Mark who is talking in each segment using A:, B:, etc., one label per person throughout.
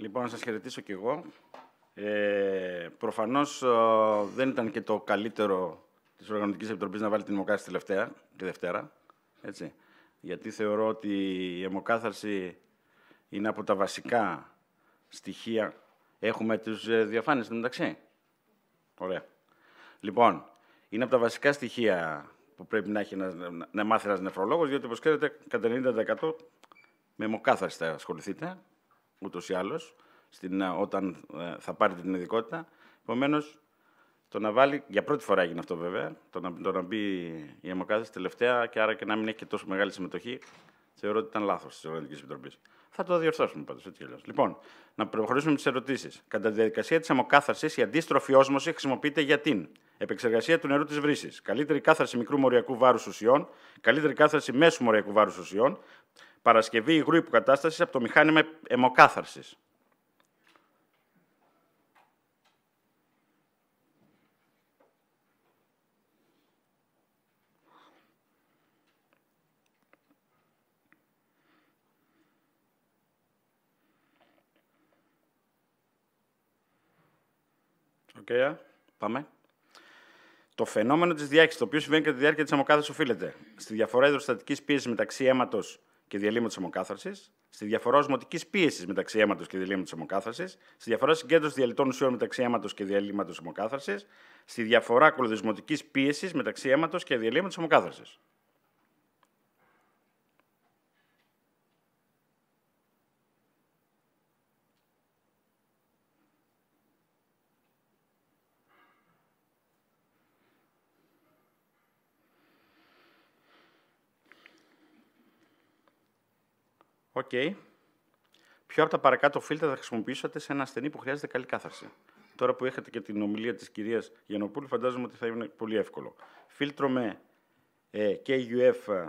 A: Λοιπόν, να σας χαιρετήσω κι εγώ. Ε, προφανώς δεν ήταν και το καλύτερο της Οργανωτικής Επιτροπής να βάλει την αιμοκάθαρση τελευταία, τη Δευτέρα. Έτσι. Γιατί θεωρώ ότι η αιμοκάθαρση είναι από τα βασικά στοιχεία. Έχουμε τους ε, διαφάνειες εντάξει. Ωραία. Λοιπόν, είναι από τα βασικά στοιχεία που πρέπει να, έχει να, μάθει ένας νεφρολόγος, διότι όπως ξέρετε, κατά 90% με αιμοκάθαρση θα ασχοληθείτε ούτως ή άλλως, στην, ε, όταν ε, θα πάρετε την ειδικότητα. Επομένως, το να βάλει, για πρώτη φορά έγινε αυτό βέβαια, το να, το να μπει η αιμοκάθεση τελευταία και άρα και να μην έχει και τόσο μεγάλη συμμετοχή, θεωρώ ότι ήταν λάθος της Ευρωπαϊκής Επιτροπής. Θα το διορθώσουμε πάντως, έτσι κι Λοιπόν, να προχωρήσουμε με τι ερωτήσεις. Κατά τη διαδικασία της αιμοκάθαρση, η αντίστροφη όσμωση χρησιμοποιείται για την επεξεργασία του νερού της βρύσης, καλύτερη κάθαρση μικρού μοριακού βάρους ουσιών, καλύτερη κάθαρση μέσου μοριακού βάρους ουσιών, Παρασκευή υγρού υποκατάστασης από το μηχάνημα αιμοκάθαρσης. Okay, πάμε. Το φαινόμενο της διάχυσης, το οποίο συμβαίνει κατά τη διάρκεια της αιμοκάθαρσης, οφείλεται στη διαφορά υδροστατικής πίεσης μεταξύ αίματος και διαλύματο ομοκάθαρσης, στη διαφορά οσμοτικής πίεσης μεταξύ αίματος και διαλύματο ομοκάθαρσης, στη διαφορά συγκέντρωση διαλυτών ουσιών μεταξύ αίματος και διαλύματος ομοκάθαρσης, στη διαφορά κολοδισμοτική πίεσης μεταξύ αίματος και διαλύματος ομοκάθαρση. OK, ποιο από τα παρακάτω φίλτρα θα χρησιμοποιήσετε σε ένα ασθενή που χρειάζεται καλή κάθαρση. Τώρα που έχετε και την ομιλία της κυρίας Γιανοπούλου, φαντάζομαι ότι θα είναι πολύ εύκολο. Φίλτρο με ε, KUF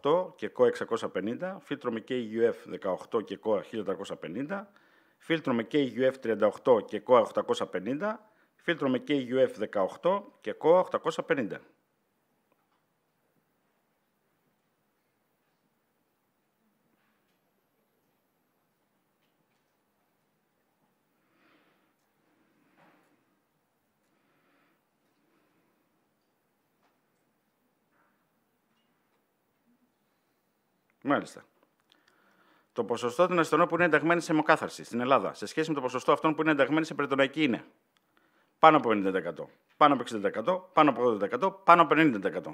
A: 38 και CO 650, φίλτρο με KUF 18 και CO 1350, φίλτρο με KUF 38 και CO 850, φίλτρο με KUF 18 και CO 850. Μάλιστα. Το ποσοστό των αστυνομών που είναι ενταγμένοι σε αιμοκάθαρση στην Ελλάδα σε σχέση με το ποσοστό αυτών που είναι ενταγμένοι σε πρετοναϊκή είναι πάνω από 50%, πάνω από 60%, πάνω από 80%, πάνω από 90%.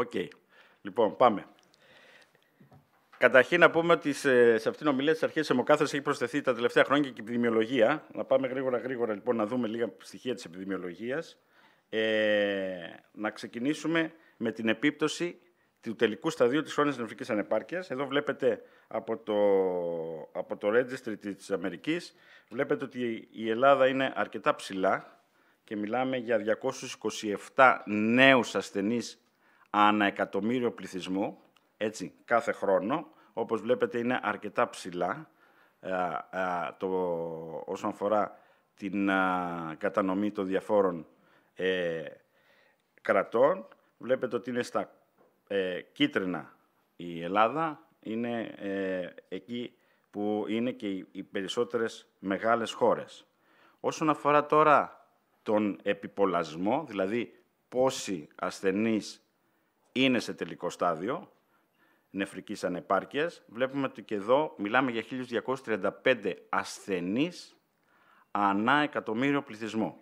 A: Οκ. Okay. Λοιπόν, πάμε. Καταρχήν να πούμε ότι σε, σε αυτήν την ομιλία της αρχής Αιμοκάθρο έχει προσθεθεί τα τελευταία χρόνια και η επιδημιολογία. Να πάμε γρήγορα, γρήγορα λοιπόν να δούμε λίγα στοιχεία της επιδημιολογίας. Ε, να ξεκινήσουμε με την επίπτωση του τελικού σταδίου της χρόνιας νευρικής ανεπάρκειας. Εδώ βλέπετε από το, από το registry της Αμερικής, βλέπετε ότι η Ελλάδα είναι αρκετά ψηλά και μιλάμε για 227 νέους ασθενείς ανά εκατομμύριο πληθυσμού έτσι, κάθε χρόνο. Όπως βλέπετε είναι αρκετά ψηλά ε, ε, το, όσον αφορά την ε, κατανομή των διαφόρων κρατών. Βλέπετε ότι είναι στα ε, κίτρινα η Ελλάδα, είναι εκεί που είναι και οι περισσότερες μεγάλες χώρες. Όσον αφορά τώρα τον επιπολασμό, δηλαδή πόσοι ασθενείς είναι σε τελικό στάδιο νεφρικής ανεπάρκειας. Βλέπουμε ότι και εδώ μιλάμε για 1.235 ασθενείς ανά εκατομμύριο πληθυσμό.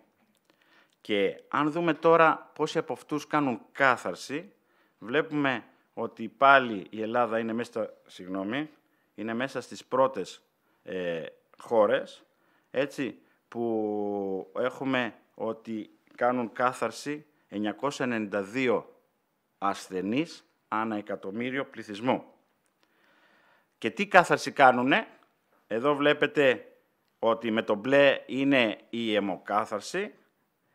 A: Και αν δούμε τώρα πόσοι από αυτούς κάνουν κάθαρση, βλέπουμε ότι πάλι η Ελλάδα είναι μέσα, συγγνώμη, είναι μέσα στις πρώτες ε, χώρες, έτσι, που έχουμε ότι κάνουν κάθαρση 992 ασθενείς ανά εκατομμύριο πληθυσμό. Και τι κάθαρση κάνουνε. Εδώ βλέπετε ότι με το μπλε είναι η αιμοκάθαρση,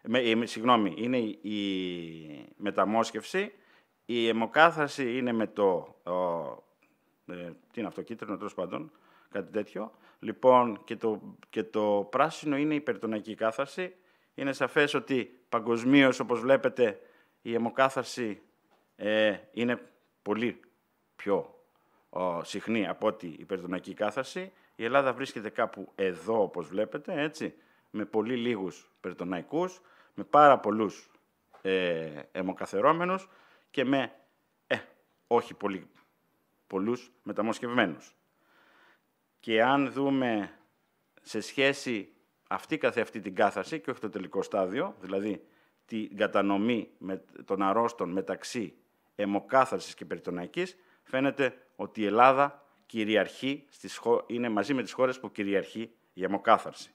A: με, συγγνώμη, είναι η μεταμόσχευση, η αιμοκάθαρση είναι με το, ο, ε, τι είναι αυτό, κίτρινο τέλος πάντων, κάτι τέτοιο. Λοιπόν, και το, και το πράσινο είναι η περιτονακή κάθαρση. Είναι σαφές ότι παγκοσμίως, όπως βλέπετε, η αιμοκάθαρση ε, είναι πολύ πιο συχνή από ότι η περιτονιακή κάθαρση. Η Ελλάδα βρίσκεται κάπου εδώ, όπως βλέπετε, έτσι, με πολύ λίγους περιτοναϊκούς, με πάρα πολλούς ε, και με ε, όχι πολύ, πολλούς μεταμοσχευμένους. Και αν δούμε σε σχέση αυτή καθε αυτή την κάθαρση και όχι το τελικό στάδιο, δηλαδή την κατανομή με, των αρρώστων μεταξύ αιμοκάθαρσης και περιτοναϊκής, φαίνεται ότι η Ελλάδα κυριαρχεί στις είναι μαζί με τις χώρες που κυριαρχεί η αιμοκάθαρση.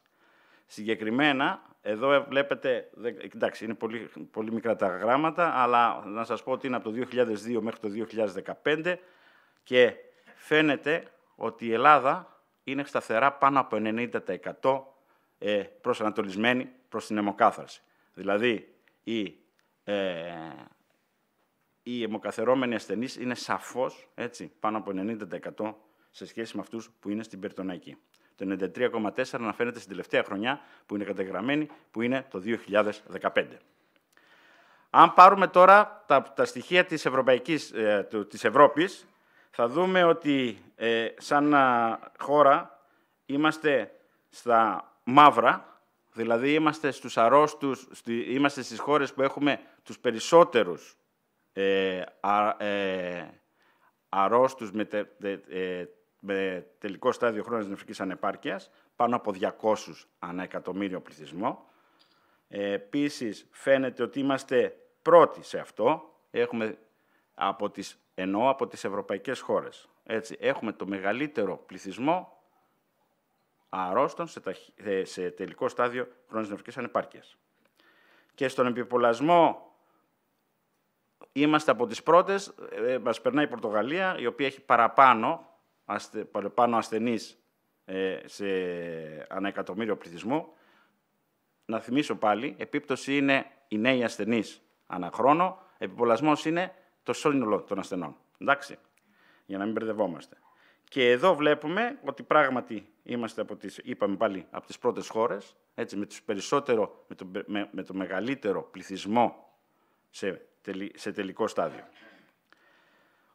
A: Συγκεκριμένα, εδώ βλέπετε, εντάξει, είναι πολύ, πολύ μικρά τα γράμματα, αλλά να σας πω ότι είναι από το 2002 μέχρι το 2015 και φαίνεται ότι η Ελλάδα είναι σταθερά πάνω από 90% ε, προσανατολισμένη προς την αιμοκάθαρση. Δηλαδή, η ε, οι αιμοκαθερώμενοι ασθενείς είναι σαφώς έτσι, πάνω από 90% σε σχέση με αυτούς που είναι στην Περτοναϊκή. Το 93,4 αναφέρεται στην τελευταία χρονιά που είναι καταγραμμένη, που είναι το 2015. Αν πάρουμε τώρα τα, τα στοιχεία της, Ευρωπαϊκής, ε, του, της Ευρώπης, θα δούμε ότι ε, σαν χώρα είμαστε στα μαύρα, δηλαδή είμαστε στους αρρώστους, είμαστε στις χώρες που έχουμε τους περισσότερους ε, α, ε, αρρώστους με, ε, με τελικό στάδιο χρόνιας νευρικής ανεπάρκειας, πάνω από 200 ανά εκατομμύριο πληθυσμό. Ε, επίσης, φαίνεται ότι είμαστε πρώτοι σε αυτό. Έχουμε από τις, εννοώ από τις ευρωπαϊκές χώρες. Έτσι, έχουμε το μεγαλύτερο πληθυσμό αρρώστων σε, ε, τελικό στάδιο χρόνιας νευρικής ανεπάρκειας. Και στον επιπολασμό Είμαστε από τις πρώτες, ε, ε, μας περνάει η Πορτογαλία, η οποία έχει παραπάνω, αστε, παραπάνω ασθενείς ε, σε ανά πληθυσμό. Να θυμίσω πάλι, επίπτωση είναι οι νέοι ασθενείς ανά χρόνο, επιπολασμός είναι το σύνολο των ασθενών. Εντάξει, για να μην μπερδευόμαστε. Και εδώ βλέπουμε ότι πράγματι είμαστε από τις, είπαμε πάλι, από τις πρώτες χώρες, έτσι, με, τους περισσότερο, με, το, με, με το μεγαλύτερο πληθυσμό σε σε τελικό στάδιο.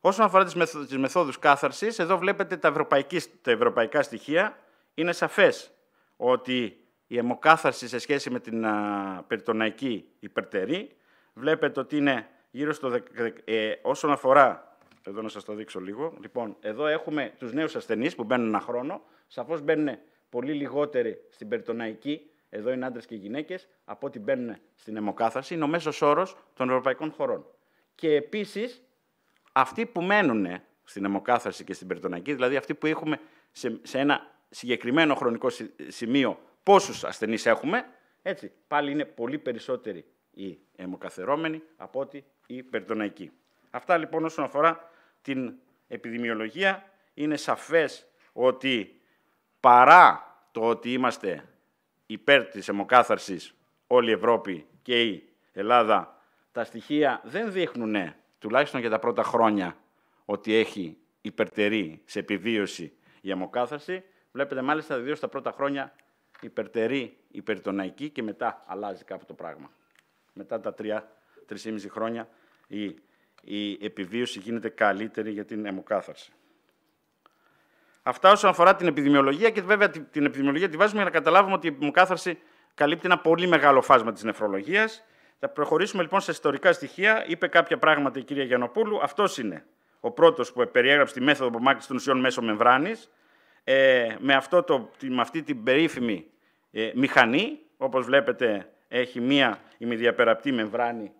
A: Όσον αφορά τις μεθόδους κάθαρσης, εδώ βλέπετε τα, ευρωπαϊκά στοιχεία. Είναι σαφές ότι η αιμοκάθαρση σε σχέση με την α, περιτοναϊκή υπερτερή, βλέπετε ότι είναι γύρω στο... Ε, όσον αφορά... Εδώ να σας το δείξω λίγο. Λοιπόν, εδώ έχουμε τους νέους ασθενείς που μπαίνουν ένα χρόνο. Σαφώς μπαίνουν πολύ λιγότεροι στην περιτοναϊκή εδώ είναι άντρες και γυναίκες, από ό,τι μπαίνουν στην αιμοκάθαρση, είναι ο μέσος όρος των ευρωπαϊκών χωρών. Και επίσης, αυτοί που μένουν στην αιμοκάθαρση και στην περιτοναϊκή δηλαδή αυτοί που έχουμε σε, σε ένα συγκεκριμένο χρονικό σημείο πόσους ασθενείς έχουμε, έτσι, πάλι είναι πολύ περισσότεροι οι αιμοκαθερώμενοι από ότι οι περιτοναϊκοί. Αυτά λοιπόν όσον αφορά την επιδημιολογία, είναι σαφές ότι παρά το ότι είμαστε υπέρ της αιμοκάθαρσης όλη η Ευρώπη και η Ελλάδα, τα στοιχεία δεν δείχνουν, τουλάχιστον για τα πρώτα χρόνια, ότι έχει υπερτερεί σε επιβίωση η αιμοκάθαρση. Βλέπετε μάλιστα ιδίως στα πρώτα χρόνια υπερτερή, η και μετά αλλάζει κάπου το πράγμα. Μετά τα τρία, 3,5 χρόνια η, η επιβίωση γίνεται καλύτερη για την αιμοκάθαρση. Αυτά όσον αφορά την επιδημιολογία και βέβαια την επιδημιολογία τη βάζουμε για να καταλάβουμε ότι η επιμοκάθαρση καλύπτει ένα πολύ μεγάλο φάσμα της νεφρολογίας. Θα προχωρήσουμε λοιπόν σε ιστορικά στοιχεία. Είπε κάποια πράγματα η κυρία Γιανοπούλου. Αυτός είναι ο πρώτος που περιέγραψε τη μέθοδο απομάκρυνσης των ουσιών μέσω μεμβράνης. Ε, με, αυτό με αυτή την περίφημη ε, μηχανή, Όπως βλέπετε έχει μία ημιδιαπεραπτή μεμβράνη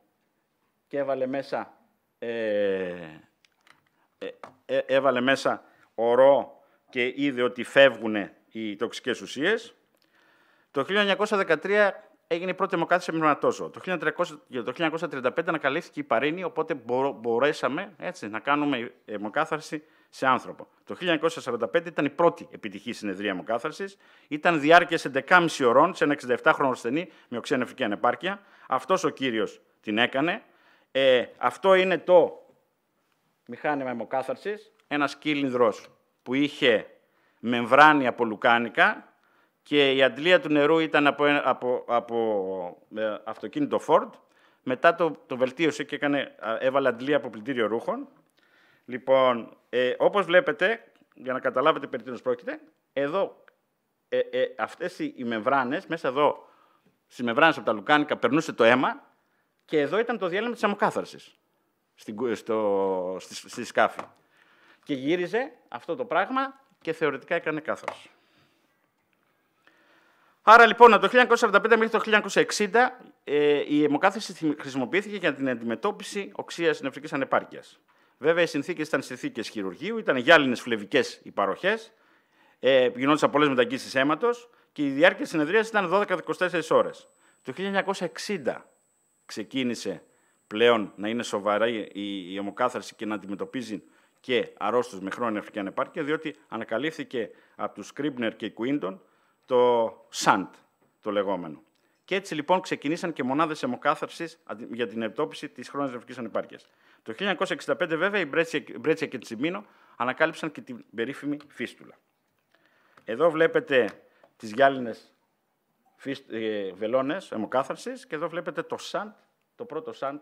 A: και έβαλε μέσα, ε, ε, ε έβαλε μέσα ορό και είδε ότι φεύγουν οι τοξικές ουσίες. Το 1913 έγινε η πρώτη δημοκράτηση σε Μυρματόζο. Το 1935 ανακαλύφθηκε η παρήνη, οπότε μπορέσαμε έτσι, να κάνουμε αιμοκάθαρση σε άνθρωπο. Το 1945 ήταν η πρώτη επιτυχή συνεδρία αιμοκάθαρσης. Ήταν διάρκεια 11,5 ώρων σε ένα 67χρονο ασθενή με ανεπάρκεια. Αυτός ο κύριος την έκανε. Ε, αυτό είναι το μηχάνημα αιμοκάθαρσης, ένας κύλινδρο που είχε μεμβράνη από λουκάνικα και η αντλία του νερού ήταν από, από, από ε, αυτοκίνητο Ford. Μετά το, το βελτίωσε και έκανε, έβαλε αντλία από πλυντήριο ρούχων. Λοιπόν, ε, όπως βλέπετε, για να καταλάβετε περί τίνος πρόκειται, εδώ ε, ε, αυτές οι, οι μεμβράνες, μέσα εδώ, στις μεμβράνες από τα λουκάνικα, περνούσε το αίμα και εδώ ήταν το διάλειμμα της αμοκάθαρσης στη σκάφη. Και γύριζε αυτό το πράγμα και θεωρητικά έκανε κάθαρση. Άρα λοιπόν από το 1945 μέχρι το 1960 ε, η αιμοκάθαρση χρησιμοποιήθηκε για την αντιμετώπιση οξείας νευρικής ανεπάρκειας. Βέβαια οι συνθήκες ήταν συνθήκες χειρουργείου, ήταν γυάλινες φλεβικές οι ε, γινόντουσαν πολλές μεταγγίσεις αίματος και η διάρκεια της συνεδρίας ήταν 12-24 ώρες. Το 1960 ξεκίνησε πλέον να είναι σοβαρά η, η, η αιμοκάθαρση και να αντιμετωπίζει και αρρώστους με χρόνια νεφρική ανεπάρκεια, διότι ανακαλύφθηκε από τους Σκρίμπνερ και Κουίντον το ΣΑΝΤ, το λεγόμενο. Και έτσι λοιπόν ξεκινήσαν και μονάδες αιμοκάθαρσης για την εντόπιση της χρόνιας νευρικής ανεπάρκειας. Το 1965 βέβαια η Μπρέτσια και Τσιμίνο ανακάλυψαν και την περίφημη φίστουλα. Εδώ βλέπετε τις γυάλινες ε, βελόνες αιμοκάθαρσης και εδώ βλέπετε το σαντ, το πρώτο σαντ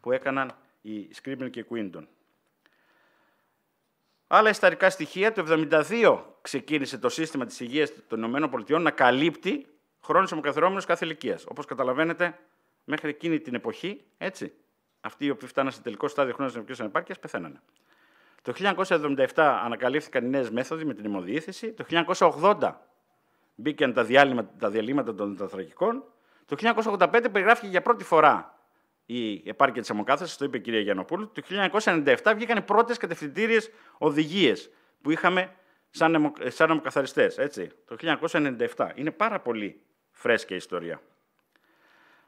A: που έκαναν οι Σκρίμπνερ και Κουίντον. Άλλα ιστορικά στοιχεία, το 1972 ξεκίνησε το σύστημα της Υγείας των ΗΠΑ να καλύπτει χρόνους ομοκαθρόμενους κάθε ηλικίας. Όπως καταλαβαίνετε, μέχρι εκείνη την εποχή, έτσι, αυτοί οι οποίοι φτάναν σε τελικό στάδιο χρόνου κάθε ανεπάρκειας πεθαίνανε. Το 1977 ανακαλύφθηκαν οι νέες μέθοδοι με την ημοδιήθηση. Το 1980 μπήκαν τα, διαλύματα, των τραγικών. Το 1985 περιγράφηκε για πρώτη φορά η επάρκεια της αμοκάθαρσης, το είπε η κυρία Γιανοπούλου, το 1997 βγήκαν οι πρώτες κατευθυντήριες οδηγίες που είχαμε σαν, αιμο, ε, σαν Έτσι, το 1997. Είναι πάρα πολύ φρέσκια ιστορία.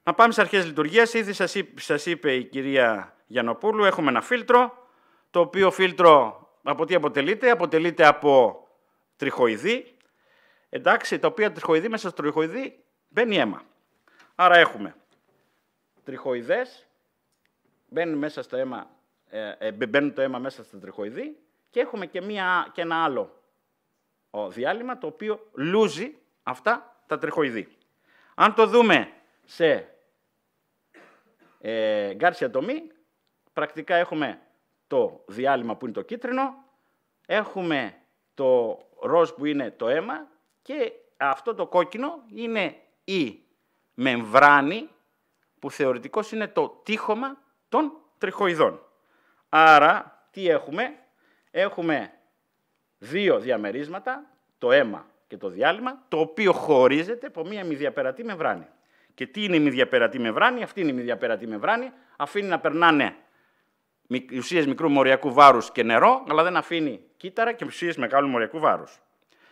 A: Να πάμε στι αρχές λειτουργίας. Ήδη σας είπε η κυρία Γιανοπούλου, έχουμε ένα φίλτρο, το οποίο φίλτρο από τι αποτελείται, αποτελείται από τριχοειδή, εντάξει, τα οποία τριχοειδή, μέσα στο τριχοειδή μπαίνει αίμα. Άρα έχουμε τριχοειδές, μπαίνουν, μέσα στο αίμα, ε, ε το αίμα μέσα στο τριχοειδή και έχουμε και, μία, και ένα άλλο ο διάλειμμα το οποίο λούζει αυτά τα τριχοειδή. Αν το δούμε σε ε, γκάρσια τομή, πρακτικά έχουμε το διάλειμμα που είναι το κίτρινο, έχουμε το ροζ που είναι το αίμα και αυτό το κόκκινο είναι η μεμβράνη που θεωρητικός είναι το τείχομα των τριχοειδών. Άρα, τι έχουμε. Έχουμε δύο διαμερίσματα, το αίμα και το διάλειμμα, το οποίο χωρίζεται από μία διαπερατή μεμβράνη. Και τι είναι η διαπερατή μεμβράνη, αυτή είναι η διαπερατή μεμβράνη, αφήνει να περνάνε ουσίες μικρού μοριακού βάρους και νερό, αλλά δεν αφήνει κύτταρα και ουσίες μεγάλου μοριακού βάρους.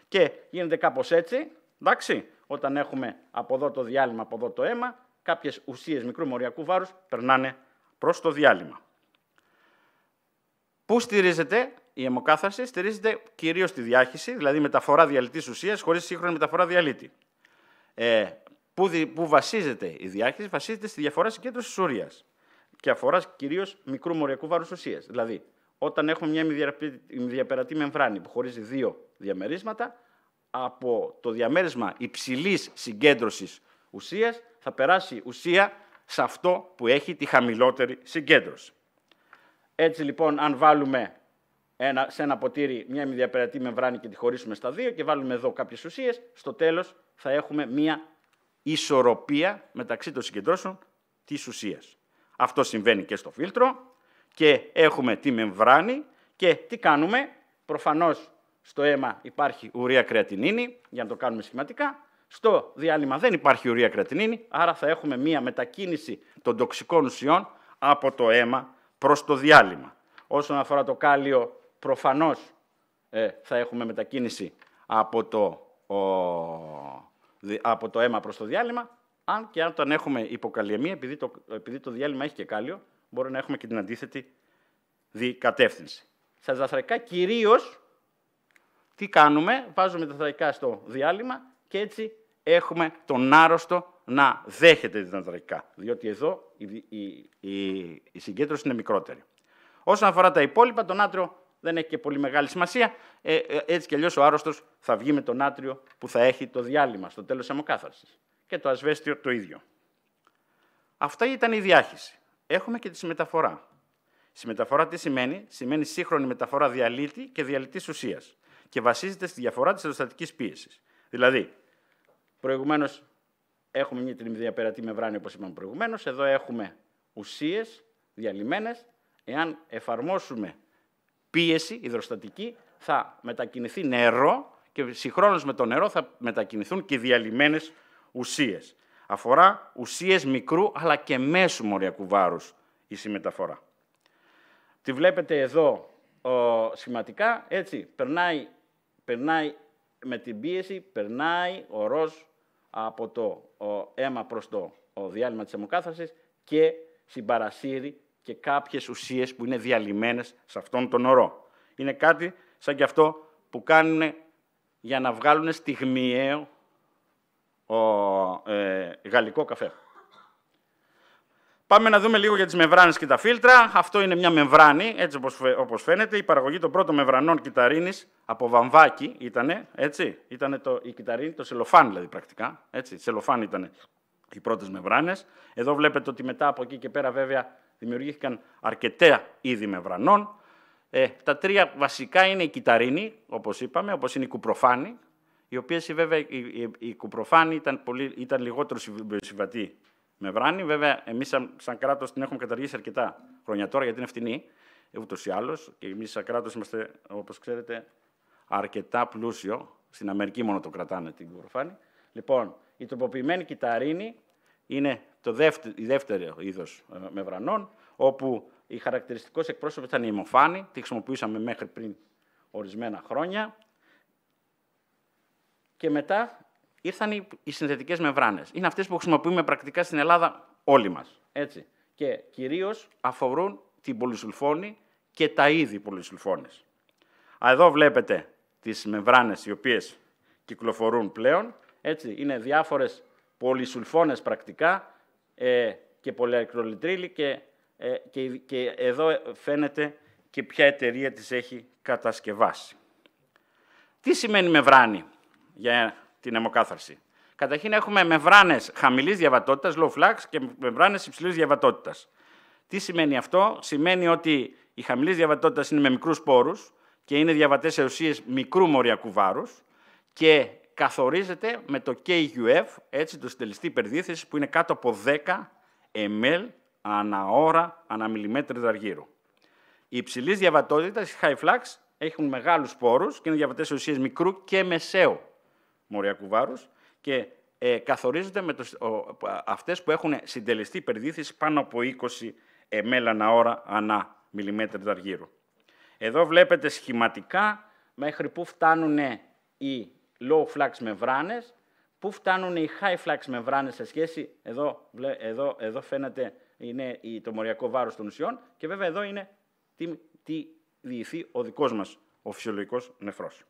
A: Και γίνεται κάπως έτσι, εντάξει, όταν έχουμε από εδώ το διάλειμμα, από εδώ το αίμα, κάποιες ουσίες μικρού μοριακού βάρους περνάνε προς το διάλειμμα. Πού στηρίζεται η αιμοκάθαρση, στηρίζεται κυριως στη διάχυση, δηλαδή μεταφορά διαλυτης ουσιας χωρις σύγχρονη μεταφορά διαλύτη. Ε, που, που βασίζεται η διάχυση, βασίζεται στη διαφορά συγκέντρωσης ουρία και αφοράς κυρίως μικρού μοριακού βάρους ουσίας. Δηλαδή, όταν έχουμε μια διαπερατή μεμβράνη που χωρίζει δύο διαμερίσματα, από το διαμέρισμα υψηλής συγκέντρωσης ουσίας θα περάσει ουσία σε αυτό που έχει τη χαμηλότερη συγκέντρωση. Έτσι λοιπόν, αν βάλουμε ένα, σε ένα ποτήρι μια μηδιαπερατή μεμβράνη και τη χωρίσουμε στα δύο και βάλουμε εδώ κάποιες ουσίες, στο τέλος θα έχουμε μια ισορροπία μεταξύ των συγκεντρώσεων της ουσίας. Αυτό συμβαίνει και στο φίλτρο και έχουμε τη μεμβράνη και τι κάνουμε, προφανώς στο αίμα υπάρχει ουρία κρεατινίνη, για να το κάνουμε σχηματικά, στο διάλειμμα δεν υπάρχει ουρία κρετινίνη, άρα θα έχουμε μία μετακίνηση των τοξικών ουσιών από το αίμα προς το διάλειμμα. Όσον αφορά το κάλιο, προφανώς ε, θα έχουμε μετακίνηση από το, ο, από το αίμα προς το διάλειμμα, αν και αν έχουμε υποκαλιαιμία, επειδή το, επειδή το διάλειμμα έχει και κάλιο, μπορεί να έχουμε και την αντίθετη κατεύθυνση. Στα ζαθρακά κυρίως τι κάνουμε, βάζουμε τα ζαθρακά στο διάλειμμα και έτσι έχουμε τον άρρωστο να δέχεται ανθρακικά. Διότι εδώ η, η, η, συγκέντρωση είναι μικρότερη. Όσον αφορά τα υπόλοιπα, τον άτριο δεν έχει και πολύ μεγάλη σημασία. Ε, ε, έτσι κι αλλιώς ο άρρωστος θα βγει με τον άτριο που θα έχει το διάλειμμα στο τέλος αιμοκάθαρση. Και το ασβέστιο το ίδιο. Αυτά ήταν η διάχυση. Έχουμε και τη συμμεταφορά. Συμμεταφορά τι σημαίνει, σημαίνει σύγχρονη μεταφορά διαλύτη και διαλυτής ουσίας και βασίζεται στη διαφορά της ελαστατική πίεσης. Δηλαδή, Προηγουμένως έχουμε μια με μεμβράνη, όπως είπαμε προηγουμένως. Εδώ έχουμε ουσίες διαλυμένες. Εάν εφαρμόσουμε πίεση υδροστατική, θα μετακινηθεί νερό και συγχρόνως με το νερό θα μετακινηθούν και διαλυμένες ουσίες. Αφορά ουσίες μικρού αλλά και μέσου μοριακού βάρους η συμμεταφορά. Τη βλέπετε εδώ ο, σχηματικά, έτσι, περνάει, περνάει με την πίεση, περνάει ο ροζ από το αίμα προς το διάλειμμα της αιμοκάθαρσης και συμπαρασύρει και κάποιες ουσίες που είναι διαλυμένες σε αυτόν τον ορό. Είναι κάτι σαν και αυτό που κάνουν για να βγάλουν στιγμιαίο ο, ε, γαλλικό καφέ. Πάμε να δούμε λίγο για τις μεμβράνες και τα φίλτρα. Αυτό είναι μια μεμβράνη, έτσι όπως φαίνεται. Η παραγωγή των πρώτων μεμβρανών κυταρίνης από βαμβάκι ήταν, έτσι. Ήταν το, η κυταρίνη, το σελοφάν δηλαδή πρακτικά. Έτσι, σελοφάν ήταν οι πρώτες μεμβράνες. Εδώ βλέπετε ότι μετά από εκεί και πέρα βέβαια δημιουργήθηκαν αρκετά είδη μεμβρανών. Ε, τα τρία βασικά είναι η κυταρίνη, όπως είπαμε, όπως είναι η κουπροφάνη, οι οποίε βέβαια η, η, ήταν, ήταν λιγότερο συμβατή με Βέβαια, εμείς σαν, σαν κράτος την έχουμε καταργήσει αρκετά χρόνια τώρα γιατί είναι φθηνή ούτως ή άλλως. Και εμείς σαν κράτος είμαστε, όπως ξέρετε, αρκετά πλούσιο. Στην Αμερική μόνο το κρατάνε την κοροφάνη. Λοιπόν, η τροποποιημένη κυταρίνη είναι το δεύτερο, η δεύτερη είδος ε, μευρανών, όπου η χαρακτηριστικός εκπρόσωπο ήταν η αιμοφάνη, τη χρησιμοποιούσαμε μέχρι πριν ορισμένα χρόνια. Και εμει σαν κρατο ειμαστε οπω ξερετε αρκετα πλουσιο στην αμερικη μονο το κρατανε την κουροφανη λοιπον η τροποποιημενη κυταρινη ειναι το δευτερο η δευτερη ειδο μεβρανων οπου η χαρακτηριστικος εκπροσωπο ηταν η αιμοφανη τη χρησιμοποιουσαμε μεχρι πριν ορισμενα χρονια και μετα ήρθαν οι, οι συνθετικές μεμβράνε. Είναι αυτές που χρησιμοποιούμε πρακτικά στην Ελλάδα όλοι μας. Και κυρίως αφορούν την πολυσουλφόνη και τα είδη πολυσουλφόνης. Εδώ βλέπετε τις μεμβράνε οι οποίες κυκλοφορούν πλέον. Έτσι, είναι διάφορες πολυσουλφόνες πρακτικά ε, και πολυακρολιτρίλη και, ε, και, και εδώ φαίνεται και ποια εταιρεία τις έχει κατασκευάσει. Τι σημαίνει μεμβράνη για την αιμοκάθαρση. Καταρχήν έχουμε μεμβράνες χαμηλής διαβατότητας, low flux, και μεμβράνες υψηλής διαβατότητας. Τι σημαίνει αυτό, Σημαίνει ότι η χαμηλής διαβατότητας είναι με μικρούς πόρους και είναι διαβατές σε ουσίες μικρού μοριακού βάρους και καθορίζεται με το KUF, έτσι το συντελεστή υπερδίθεση, που είναι κάτω από 10 ml ανά ώρα ανά μιλιμέτρη δαργύρου. Οι υψηλής διαβατότητας, οι high flux, έχουν μεγάλους πόρους και είναι διαβατές σε ουσίες μικρού και μεσαίου μοριακού βάρους και ε, καθορίζονται με αυτές που έχουν συντελεστή υπερδίθηση πάνω από 20 ml ανά ώρα ανά μιλιμέτρη δαργύρου. Εδώ βλέπετε σχηματικά μέχρι που φτάνουν οι low flux μεμβράνες, που φτάνουν οι high flux μεμβράνες σε σχέση, εδώ, εδώ, εδώ φαίνεται είναι το μοριακό βάρος των ουσιών και βέβαια εδώ είναι τι, τι διηθεί ο δικός μας ο φυσιολογικός νεφρός.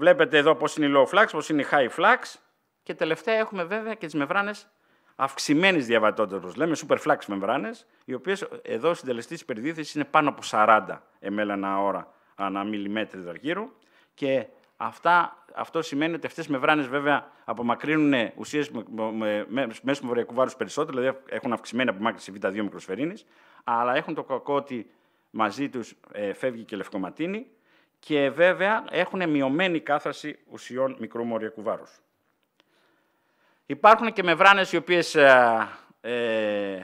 A: Βλέπετε εδώ πώς είναι η low flux, πώς είναι η high flux Και τελευταία έχουμε βέβαια και τις μεμβράνες αυξημένης διαβατότητας, λέμε, super flux μεμβράνες, οι οποίες εδώ τελεστή συντελεστής υπερδίθεσης είναι πάνω από 40 ml ανά ώρα, ανά μιλιμέτρη δαργύρου. Και αυτά, αυτό σημαίνει ότι αυτές οι μεμβράνες βέβαια απομακρύνουν ουσίες με, με, μέσω μοριακού βάρους περισσότερο, δηλαδή έχουν αυξημένη απομάκρυνση β2 μικροσφαιρίνης, αλλά έχουν το κακό ότι μαζί τους ε, φεύγει και λευκοματίνη και βέβαια έχουν μειωμένη κάθαρση ουσιών μικρού μοριακού βάρους. Υπάρχουν και μεμβράνες οι οποίες ε, ε,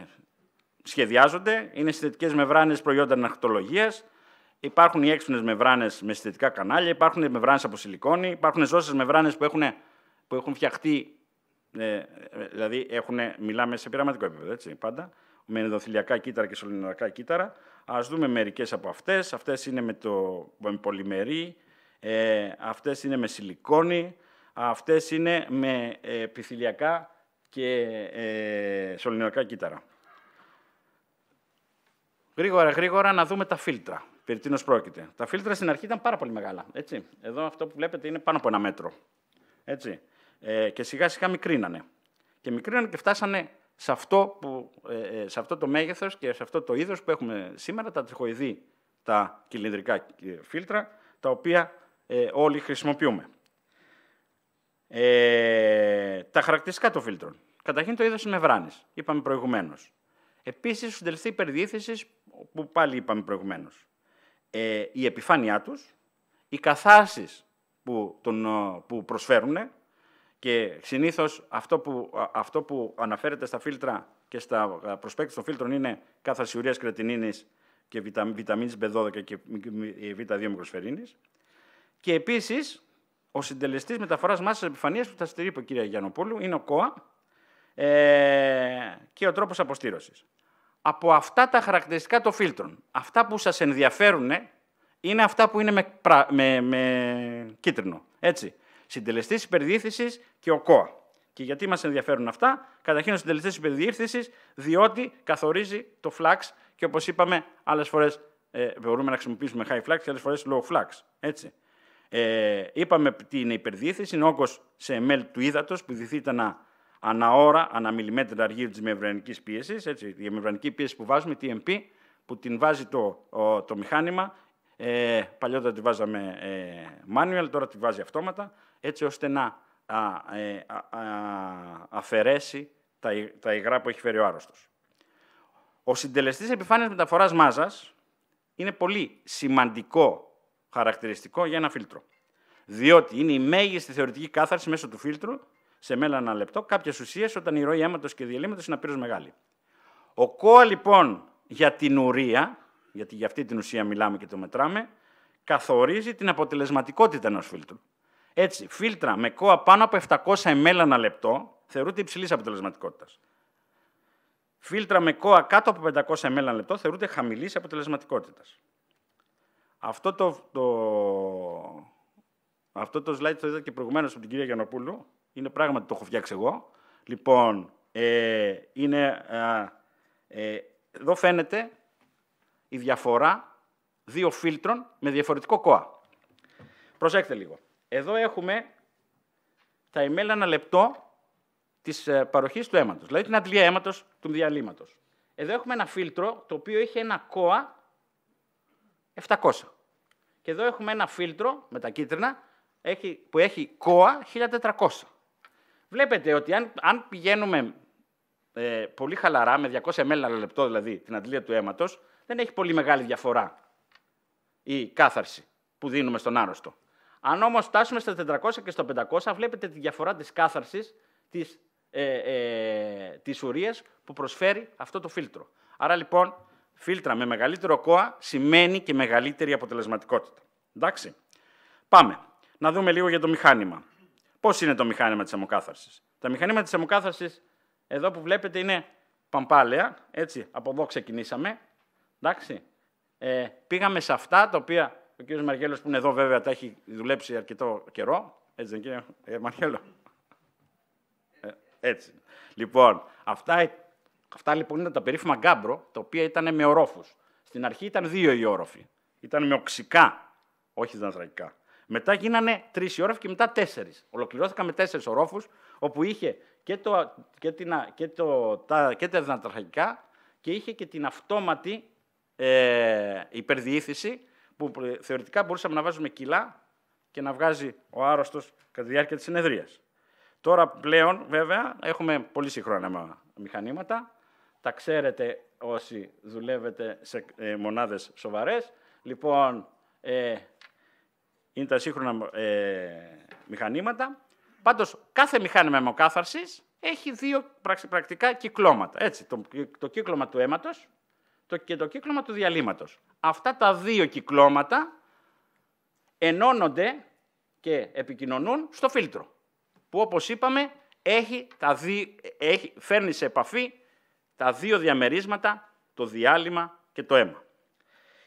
A: σχεδιάζονται, είναι συνθετικές μεμβράνες προϊόντα νακτολογίας. υπάρχουν οι έξυπνες μεμβράνες με συνθετικά κανάλια, υπάρχουν οι μεμβράνες από σιλικόνη, υπάρχουν ζώσες μεμβράνες που έχουν, που έχουν φτιαχτεί, ε, ε δηλαδή έχουν, μιλάμε σε πειραματικό επίπεδο, έτσι, πάντα, με ενδοθυλιακά κύτταρα και σωληνωρακά κύτταρα, Ας δούμε μερικές από αυτές. Αυτές είναι με το με πολυμερή, ε, αυτές είναι με σιλικόνη, αυτές είναι με ε, πυθυλιακά και ε, σωληνιακά κύτταρα. Γρήγορα, γρήγορα να δούμε τα φίλτρα. Περί τίνος πρόκειται. Τα φίλτρα στην αρχή ήταν πάρα πολύ μεγάλα. Έτσι. Εδώ αυτό που βλέπετε είναι πάνω από ένα μέτρο. Έτσι. Ε, και σιγά σιγά μικρύνανε. Και μικρύνανε και φτάσανε σε αυτό, που, ε, ε, σε αυτό το μέγεθος και σε αυτό το είδος που έχουμε σήμερα, τα τριχοειδή, τα κυλινδρικά ε, φίλτρα, τα οποία όλοι χρησιμοποιούμε. Ε, τα χαρακτηριστικά των φίλτρων. Καταρχήν το είδος είναι βράνης, είπαμε προηγουμένως. Επίσης, συντελεστή υπερδιήθησης, που πάλι είπαμε προηγουμένως. Ε, η επιφάνειά τους, οι καθάσεις που, τον, που προσφέρουν, και συνήθως αυτό που, αναφέρεται στα φίλτρα και στα προσπέκτης των φίλτρων είναι κάθαρση ουρίας κρετινίνης και βιταμίνη B12 και ε, β2 μικροσφαιρίνης. Και επίσης ο συντελεστής μεταφοράς μάσας επιφανεία που θα στηρεί η κυρία Γιανοπούλου είναι ο ΚΟΑ ε, και ο τρόπος αποστήρωσης. Από αυτά τα χαρακτηριστικά των φίλτρων, αυτά που σας ενδιαφέρουν είναι αυτά που είναι με κίτρινο. Έτσι συντελεστής υπερδιήθηση και ο ΚΟΑ. Και γιατί μας ενδιαφέρουν αυτά, καταρχήν ο συντελεστής υπερδιήθηση, διότι καθορίζει το φλαξ και όπως είπαμε, άλλες φορές ε, μπορούμε να χρησιμοποιήσουμε high flux και άλλες φορές low flux. Έτσι. Ε, είπαμε τι είναι υπερδιήθηση, είναι όγκος σε ml του ύδατος που διθείτε ανα, ανα ώρα, ανα μιλιμέτρα αργύρου της μεμβρανικής πίεσης. Η μεμβρανική πίεση που βάζουμε, TMP, που την βάζει το, το μηχάνημα. Ε, παλιότερα τη βάζαμε ε, manual, τώρα τη βάζει αυτόματα έτσι ώστε να α, ε, α, αφαιρέσει τα, τα υγρά που έχει φέρει ο άρρωστος. Ο συντελεστής επιφάνειας μεταφοράς μάζας είναι πολύ σημαντικό χαρακτηριστικό για ένα φίλτρο. Διότι είναι η μέγιστη θεωρητική κάθαρση μέσω του φίλτρου σε μέλλον ένα λεπτό κάποιες ουσίες όταν η ροή αίματος και διαλύματος είναι απείρω μεγάλη. Ο ΚΟΑ λοιπόν για την ουρία, γιατί για αυτή την ουσία μιλάμε και το μετράμε, καθορίζει την αποτελεσματικότητα ενός φίλτρου. Έτσι, φίλτρα με κόα πάνω από 700 ml ανά λεπτό θεωρούνται υψηλής αποτελεσματικότητας. Φίλτρα με κόα κάτω από 500 ml ανά λεπτό θεωρούνται χαμηλής αποτελεσματικότητας. Αυτό το, το, αυτό το slide το είδα και προηγουμένως από την κυρία Γιανοπούλου. Είναι πράγματι το έχω φτιάξει εγώ. Λοιπόν, ε, είναι, ε, ε, εδώ φαίνεται η διαφορά δύο φίλτρων με διαφορετικό κόα. Προσέξτε λίγο. Εδώ έχουμε τα email ένα λεπτό της ε, παροχής του αίματος, δηλαδή την αντλία αίματος του διαλύματος. Εδώ έχουμε ένα φίλτρο το οποίο έχει ένα κόα 700. Και εδώ έχουμε ένα φίλτρο με τα κίτρινα που έχει κόα 1400. Βλέπετε ότι αν, αν πηγαίνουμε ε, πολύ χαλαρά, με 200 ml ένα λεπτό δηλαδή την αντλία του αίματος, δεν έχει πολύ μεγάλη διαφορά η κάθαρση που δίνουμε στον άρρωστο. Αν όμως φτάσουμε στα 400 και στο 500, βλέπετε τη διαφορά της κάθαρσης της ε, ε, της ουρίας που προσφέρει αυτό το φίλτρο. Άρα λοιπόν, φίλτρα με μεγαλύτερο κόα σημαίνει και μεγαλύτερη αποτελεσματικότητα. Εντάξει. Πάμε. Να δούμε λίγο για το μηχάνημα. Πώς είναι το μηχάνημα της αιμοκάθαρσης. Τα μηχανήματα της αιμοκάθαρσης, εδώ που βλέπετε, είναι παμπάλαια. Έτσι, από εδώ ξεκινήσαμε. Εντάξει. Ε, πήγαμε σε αυτά τα οποία ο κ. Μαργέλο που είναι εδώ, βέβαια, τα έχει δουλέψει αρκετό καιρό. Έτσι δεν είναι, κύριε Μαργέλο. Ε, έτσι. Λοιπόν, αυτά, ε, αυτά λοιπόν ήταν τα περίφημα γκάμπρο, τα οποία ήταν με ορόφους. Στην αρχή ήταν δύο οι όροφοι. Ήταν με οξικά, όχι δανθρακικά. Μετά γίνανε τρεις οι όροφοι και μετά τέσσερις. Ολοκληρώθηκαν με τέσσερις ορόφους, όπου είχε και, το, και, την, και, το, τα, και τα και είχε και την αυτόματη ε, υπερδιήθηση που θεωρητικά μπορούσαμε να βάζουμε κιλά και να βγάζει ο άρρωστος κατά τη διάρκεια της συνεδρίας. Τώρα πλέον, βέβαια, έχουμε πολύ σύγχρονα μηχανήματα. Τα ξέρετε όσοι δουλεύετε σε ε, μονάδες σοβαρές. Λοιπόν, ε, είναι τα σύγχρονα ε, μηχανήματα. Πάντως, κάθε μηχάνημα αιμοκάθαρσης έχει δύο πρακτικά κυκλώματα. Έτσι, το, το κύκλωμα του αίματος, και το κύκλωμα του διαλύματος. Αυτά τα δύο κυκλώματα ενώνονται και επικοινωνούν στο φίλτρο, που όπως είπαμε έχει τα έχει... φέρνει σε επαφή τα δύο διαμερίσματα, το διάλειμμα και το αίμα.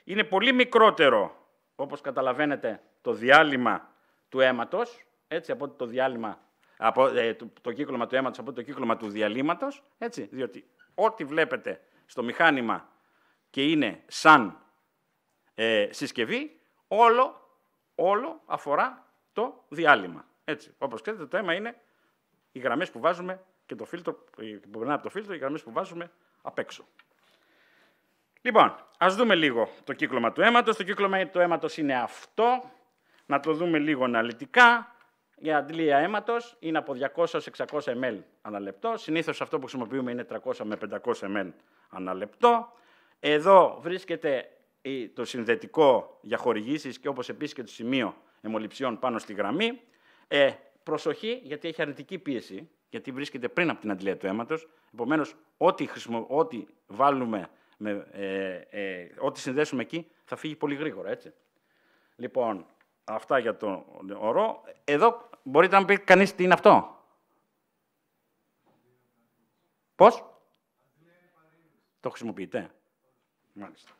A: Είναι πολύ μικρότερο, όπως καταλαβαίνετε, το διάλειμμα του αίματος, έτσι, από το διάλειμμα από, ε, το, κύκλωμα του αίματος από το κύκλωμα του διαλύματος, διότι ό,τι βλέπετε στο μηχάνημα και είναι σαν ε, συσκευή, όλο, όλο αφορά το διάλειμμα. Έτσι. Όπως ξέρετε, το θέμα είναι οι γραμμές που βάζουμε και το φίλτρο, ε, που περνάει από το φίλτρο, οι γραμμές που βάζουμε απ' έξω. Λοιπόν, ας δούμε λίγο το κύκλωμα του αίματος. Το κύκλωμα του αίματος είναι αυτό. Να το δούμε λίγο αναλυτικά. Η αντλία αίματος είναι από 200-600 ml ανά λεπτό. Συνήθως αυτό που χρησιμοποιούμε είναι 300 με 500 ml ανά λεπτό. Εδώ βρίσκεται το συνδετικό για χορηγήσεις και όπως επίσης και το σημείο αιμοληψιών πάνω στη γραμμή. Ε, προσοχή, γιατί έχει αρνητική πίεση, γιατί βρίσκεται πριν από την αντλία του αίματος. Επομένως, ό,τι, ό,τι βάλουμε, με, ε, ε, συνδέσουμε εκεί, θα φύγει πολύ γρήγορα, έτσι. Λοιπόν, αυτά για τον ορό. Εδώ μπορείτε να πει κανείς τι είναι αυτό. Πώς? Το χρησιμοποιείτε. Μάλιστα.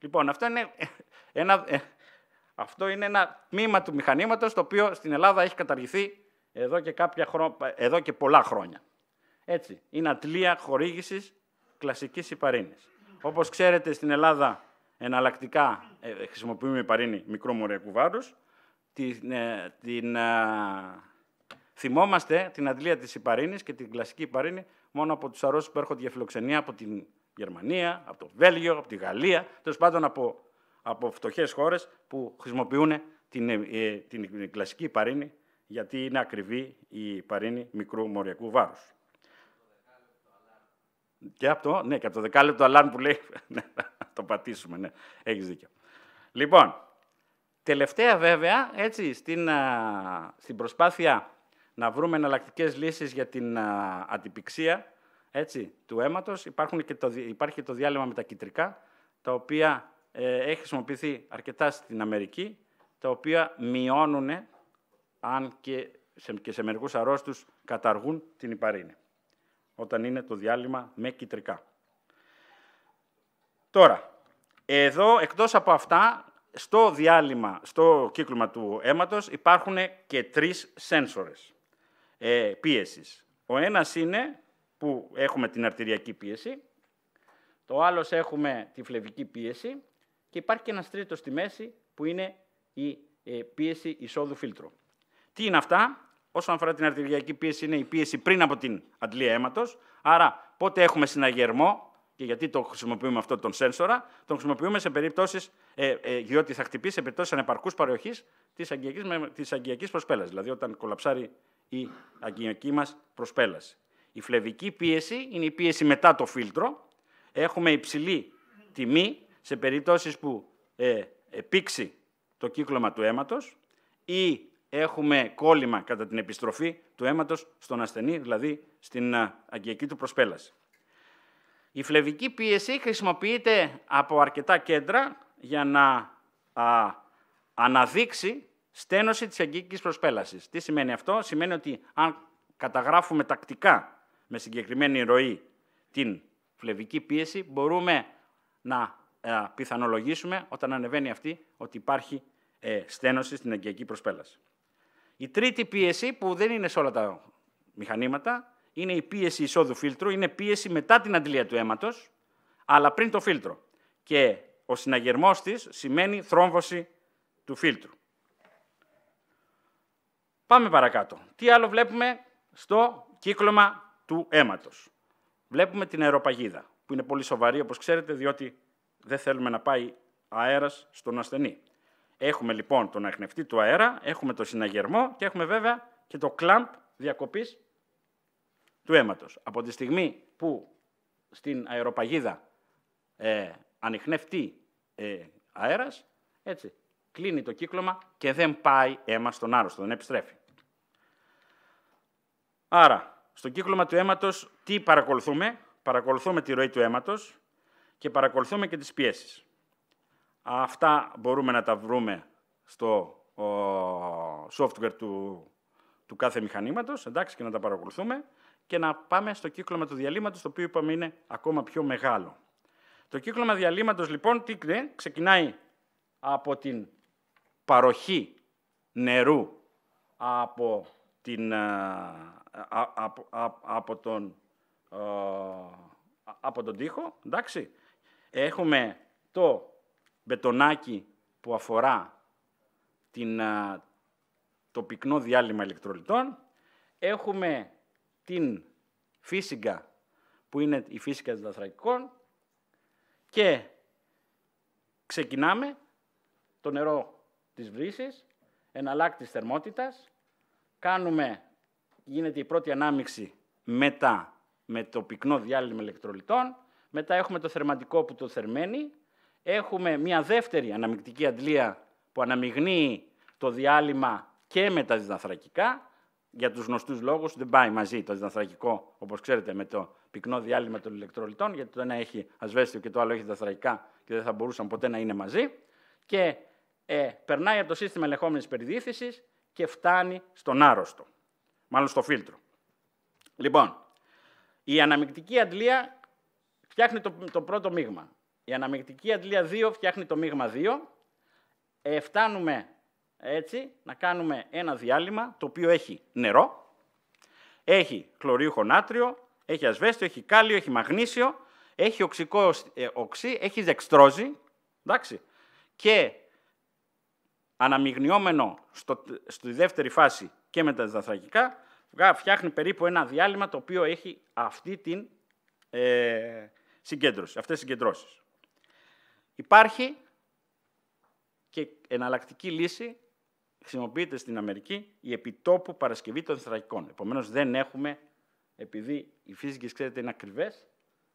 A: Λοιπόν, αυτό είναι ε, ένα, ε, αυτό είναι ένα τμήμα του μηχανήματος το οποίο στην Ελλάδα έχει καταργηθεί εδώ και, κάποια χρο... εδώ και πολλά χρόνια. Έτσι, είναι ατλία χορήγησης κλασικής υπαρήνης. Όπως ξέρετε, στην Ελλάδα εναλλακτικά ε, χρησιμοποιούμε υπαρήνη μικρού μοριακού βάρους. Την, την, θυμόμαστε την ατλία της υπαρήνης και την κλασική υπαρήνη μόνο από τους αρρώσεις που έρχονται για φιλοξενία από την Γερμανία, από το Βέλγιο, από τη Γαλλία, τέλος πάντων από, από φτωχές χώρες που χρησιμοποιούν την, ε, την κλασική παρίνη, γιατί είναι ακριβή η παρίνη μικρού μοριακού βάρους. Και από ναι, και από το δεκάλεπτο αλάν που λέει. Ναι, το πατήσουμε, ναι, έχεις δίκιο. Λοιπόν, τελευταία βέβαια, έτσι, στην, στην προσπάθεια να βρούμε εναλλακτικές λύσεις για την α, έτσι, του αίματος. το, υπάρχει και το διάλειμμα με τα κυτρικά, τα οποία ε, έχει χρησιμοποιηθεί αρκετά στην Αμερική, τα οποία μειώνουν, αν και σε, και σε μερικούς καταργούν την υπαρήνη, όταν είναι το διάλειμμα με κυτρικά. Τώρα, εδώ, εκτός από αυτά, στο διάλειμμα, στο κύκλωμα του αίματος, υπάρχουν και τρεις σένσορες ε, πίεσης. Ο ένας είναι που έχουμε την αρτηριακή πίεση, το άλλος έχουμε τη φλεβική πίεση και υπάρχει και ένας τρίτος στη μέση που είναι η ε, πίεση εισόδου φίλτρου. Τι είναι αυτά, όσον αφορά την αρτηριακή πίεση είναι η πίεση πριν από την αντλία αίματος, άρα πότε έχουμε συναγερμό και γιατί το χρησιμοποιούμε αυτό τον σένσορα, τον χρησιμοποιούμε σε περιπτώσεις, ε, ε, διότι θα χτυπήσει σε περιπτώσεις ανεπαρκούς παροχής της αγκιακής προσπέλασης, δηλαδή όταν κολαψάρει η αγκιακή μας προσπέλαση. Η φλεβική πίεση είναι η πίεση μετά το φίλτρο. Έχουμε υψηλή τιμή σε περιπτώσεις που ε, το κύκλωμα του αίματος ή έχουμε κόλλημα κατά την επιστροφή του αίματος στον ασθενή, δηλαδή στην αγκιακή του προσπέλαση. Η φλεβική πίεση χρησιμοποιείται από αρκετά κέντρα για να α, αναδείξει στένωση της αγκιακής προσπέλασης. Τι σημαίνει αυτό? Σημαίνει ότι αν καταγράφουμε τακτικά με συγκεκριμένη ροή την φλεβική πίεση, μπορούμε να ε, πιθανολογήσουμε όταν ανεβαίνει αυτή ότι υπάρχει ε, στένωση στην αγκιακή προσπέλαση. Η τρίτη πίεση που δεν είναι σε όλα τα μηχανήματα είναι η πίεση εισόδου φίλτρου, είναι πίεση μετά την αντλία του αίματος, αλλά πριν το φίλτρο. Και ο συναγερμός της σημαίνει θρόμβωση του φίλτρου. Πάμε παρακάτω. Τι άλλο βλέπουμε στο κύκλωμα του αίματος. Βλέπουμε την αεροπαγίδα, που είναι πολύ σοβαρή, όπως ξέρετε, διότι δεν θέλουμε να πάει αέρας στον ασθενή. Έχουμε λοιπόν τον αχνευτή του αέρα, έχουμε το συναγερμό και έχουμε βέβαια και το κλαμπ διακοπής του αίματος. Από τη στιγμή που στην αεροπαγίδα ε, ανιχνευτεί ε, αέρας, έτσι, κλείνει το κύκλωμα και δεν πάει αίμα στον άρρωστο, δεν επιστρέφει. Άρα, στο κύκλωμα του αίματος, τι παρακολουθούμε. Παρακολουθούμε τη ροή του αίματος και παρακολουθούμε και τις πιέσεις. Αυτά μπορούμε να τα βρούμε στο ο, software του, του κάθε μηχανήματος, εντάξει, και να τα παρακολουθούμε και να πάμε στο κύκλωμα του διαλύματος, το οποίο είπαμε είναι ακόμα πιο μεγάλο. Το κύκλωμα διαλύματος, λοιπόν, τι ξεκινάει από την παροχή νερού από την, ε, από, από, τον, από τον τοίχο, εντάξει. Έχουμε το μπετονάκι που αφορά την, το πυκνό διάλειμμα ηλεκτρολιτών. Έχουμε την φύσικα, που είναι η φύσικα των δαθρακικών. Και ξεκινάμε το νερό της βρύσης, εναλλάκτης θερμότητας, κάνουμε γίνεται η πρώτη ανάμιξη μετά με το πυκνό διάλειμμα ηλεκτρολιτών, μετά έχουμε το θερματικό που το θερμαίνει, έχουμε μια δεύτερη αναμεικτική αντλία που αναμειγνύει το διάλειμμα και με τα διδαθρακικά. για τους γνωστούς λόγους δεν πάει μαζί το διδαθρακικό, όπως ξέρετε, με το πυκνό διάλειμμα των ηλεκτρολιτών, γιατί το ένα έχει ασβέστιο και το άλλο έχει διδαθρακικά και δεν θα μπορούσαν ποτέ να είναι μαζί. Και ε, περνάει από το σύστημα ελεγχόμενης περιδίθηση και φτάνει στον άρρωστο μάλλον στο φίλτρο. Λοιπόν, η αναμεικτική αντλία φτιάχνει το, το πρώτο μείγμα. Η αναμεικτική αντλία 2 φτιάχνει το μείγμα 2. Ε, φτάνουμε έτσι να κάνουμε ένα διάλειμμα το οποίο έχει νερό, έχει χλωρίουχο νάτριο, έχει ασβέστιο, έχει κάλιο, έχει μαγνήσιο, έχει οξικό ε, οξύ, έχει δεξτρόζι, εντάξει, και αναμειγνιόμενο στη δεύτερη φάση και με τα διδαθρακικά, φτιάχνει περίπου ένα διάλειμμα το οποίο έχει αυτή την ε, συγκέντρωση, αυτές τις συγκεντρώσεις. Υπάρχει και εναλλακτική λύση χρησιμοποιείται στην Αμερική η επιτόπου παρασκευή των διδαθρακικών. Επομένως δεν έχουμε, επειδή οι φύσικες ξέρετε είναι ακριβές,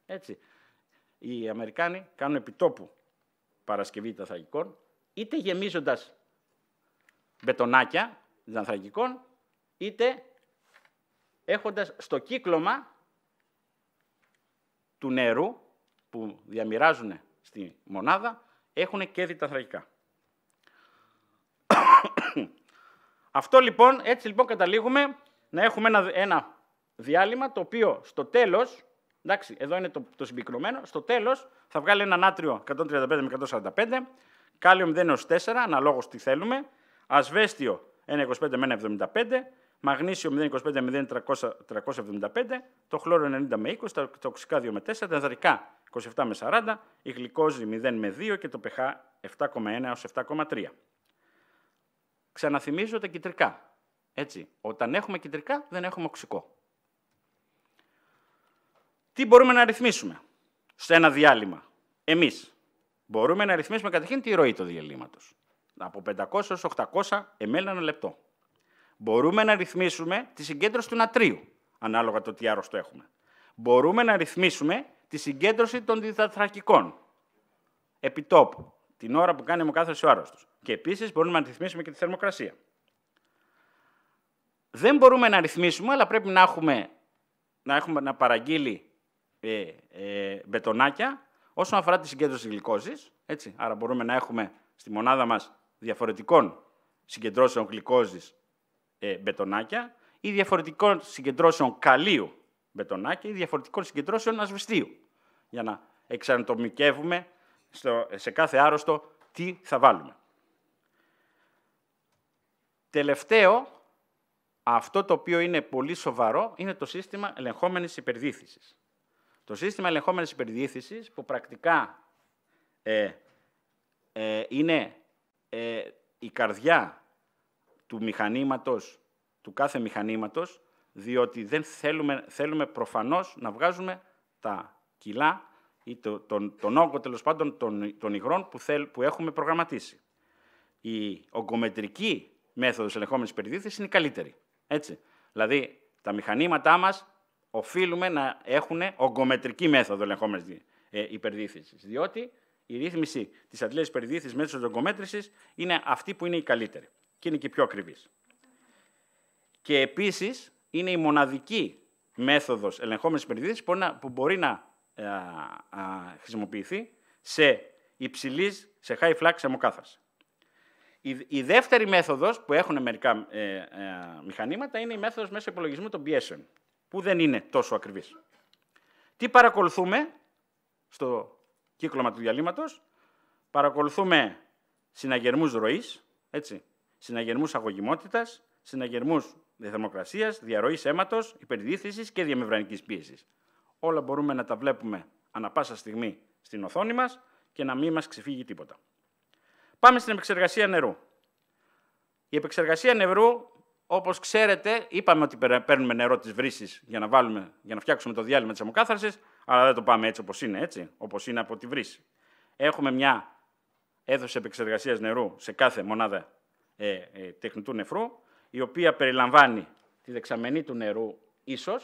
A: έτσι, οι Αμερικάνοι κάνουν επιτόπου παρασκευή των διδαθρακικών... είτε γεμίζοντας μπετονάκια, είτε έχοντας στο κύκλωμα του νερού που διαμοιράζουν στη μονάδα, έχουν και διταθρακικά. Αυτό λοιπόν, έτσι λοιπόν καταλήγουμε να έχουμε ένα, ένα διάλειμμα το οποίο στο τέλος, εντάξει, εδώ είναι το, το συμπυκνωμένο, στο τέλος θα βγάλει ένα νάτριο 135 με 145, κάλιο 0 4, αναλόγως τι θέλουμε, ασβέστιο 1,25 με 1,75, μαγνήσιο 0,25 με 0,375, το χλώρο 90 με 20, τα τοξικά 2 με 4, τα ενδρικά 27 με 40, η γλυκόζη 0 με 2 και το pH 7,1 ως 7,3. Ξαναθυμίζω τα κυτρικά. Έτσι, όταν έχουμε κεντρικά δεν έχουμε οξικό. Τι μπορούμε να ρυθμίσουμε σε ένα διάλειμμα. Εμείς μπορούμε να ρυθμίσουμε καταρχήν τη ροή του διαλύματος από 500 έως 800 ml ένα λεπτό. Μπορούμε να ρυθμίσουμε τη συγκέντρωση του νατρίου, ανάλογα το τι άρρωστο έχουμε. Μπορούμε να ρυθμίσουμε τη συγκέντρωση των διδατρακικών επιτόπου, την ώρα που κάνει αιμοκάθαρση ο άρρωστος. Και επίσης μπορούμε να ρυθμίσουμε και τη θερμοκρασία. Δεν μπορούμε να ρυθμίσουμε, αλλά πρέπει να έχουμε να, έχουμε, να παραγγείλει ε, ε, μπετονάκια όσον αφορά τη συγκέντρωση γλυκόζης. Έτσι. Άρα μπορούμε να έχουμε στη μονάδα μας διαφορετικών συγκεντρώσεων γλυκόζης ε, μπετονάκια ή διαφορετικών συγκεντρώσεων καλίου μπετονάκια ή διαφορετικών συγκεντρώσεων ασβεστίου. Για να εξανατομικεύουμε στο, σε κάθε άρρωστο τι θα βάλουμε. Τελευταίο, αυτό το οποίο είναι πολύ σοβαρό, είναι το σύστημα ελεγχόμενης υπερδίθησης. Το σύστημα ελεγχόμενης υπερδίθησης που πρακτικά ε, ε, είναι ε, η καρδιά του μηχανήματος, του κάθε μηχανήματος, διότι δεν θέλουμε, θέλουμε προφανώς να βγάζουμε τα κιλά ή τον, τον όγκο τελος πάντων των, υγρών που, θέλ, που έχουμε προγραμματίσει. Η ογκομετρική μέθοδος ελεγχόμενης περιδίθησης είναι η καλύτερη. Έτσι. Δηλαδή, τα μηχανήματά μας οφείλουμε να έχουν ογκομετρική μέθοδο ελεγχόμενης ε, υπερδίθεσης, διότι η ρύθμιση της αντίληψη περιδίθη μέσω ζωγκομέτρηση είναι αυτή που είναι η καλύτερη και είναι και η πιο ακριβής. Και επίσης είναι η μοναδική μέθοδος ελεγχόμενης περιδίθη που μπορεί να ε, α, χρησιμοποιηθεί σε υψηλής, σε high flux αιμοκάθαρση. Η, η δεύτερη μέθοδος που έχουν μερικά ε, ε, μηχανήματα είναι η μέθοδος μέσω υπολογισμού των πιέσεων, που δεν είναι τόσο ακριβής. Τι παρακολουθούμε στο κύκλωμα του διαλύματος, παρακολουθούμε συναγερμούς ροής, έτσι, συναγερμούς συναγερμού συναγερμούς διαρροή διαρροής αίματος, και διαμεμβρανικής πίεσης. Όλα μπορούμε να τα βλέπουμε ανα πάσα στιγμή στην οθόνη μας και να μην μας ξεφύγει τίποτα. Πάμε στην επεξεργασία νερού. Η επεξεργασία νερού Όπως ξέρετε, είπαμε ότι παίρνουμε νερό της βρύσης για, να βάλουμε, για να φτιάξουμε το διάλειμμα της αμοκάθαρση, αλλά δεν το πάμε έτσι όπως είναι, έτσι, όπως είναι από τη βρύση. Έχουμε μια έδωση επεξεργασίας νερού σε κάθε μονάδα ε, ε, τεχνητού νεφρού, η οποία περιλαμβάνει τη δεξαμενή του νερού ίσως,